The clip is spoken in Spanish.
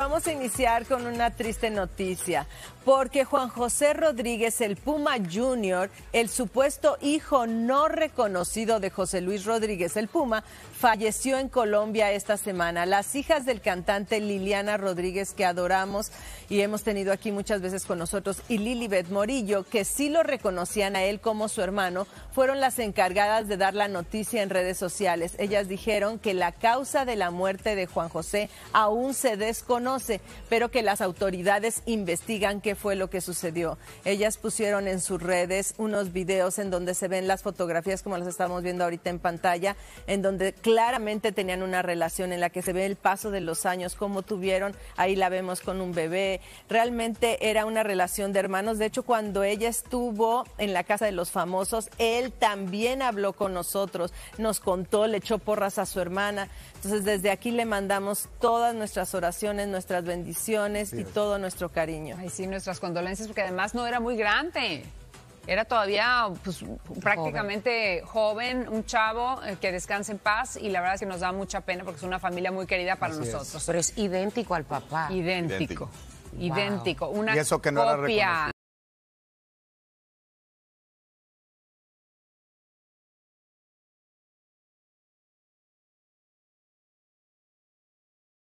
Vamos a iniciar con una triste noticia, porque Juan José Rodríguez, el Puma Jr., el supuesto hijo no reconocido de José Luis Rodríguez, el Puma, falleció en Colombia esta semana. Las hijas del cantante Liliana Rodríguez, que adoramos y hemos tenido aquí muchas veces con nosotros, y Lilibet Morillo, que sí lo reconocían a él como su hermano, fueron las encargadas de dar la noticia en redes sociales. Ellas dijeron que la causa de la muerte de Juan José aún se desconoce pero que las autoridades investigan qué fue lo que sucedió. Ellas pusieron en sus redes unos videos en donde se ven las fotografías como las estamos viendo ahorita en pantalla, en donde claramente tenían una relación en la que se ve el paso de los años, cómo tuvieron, ahí la vemos con un bebé. Realmente era una relación de hermanos. De hecho, cuando ella estuvo en la casa de los famosos, él también habló con nosotros, nos contó, le echó porras a su hermana. Entonces, desde aquí le mandamos todas nuestras oraciones, nuestras bendiciones y todo nuestro cariño. Ay, sí, nuestras condolencias, porque además no era muy grande. Era todavía pues, prácticamente joven. un chavo eh, que descansa en paz y la verdad es que nos da mucha pena porque es una familia muy querida para nosotros. Pero es idéntico al papá. Idéntico. Idéntico. Una y eso que no era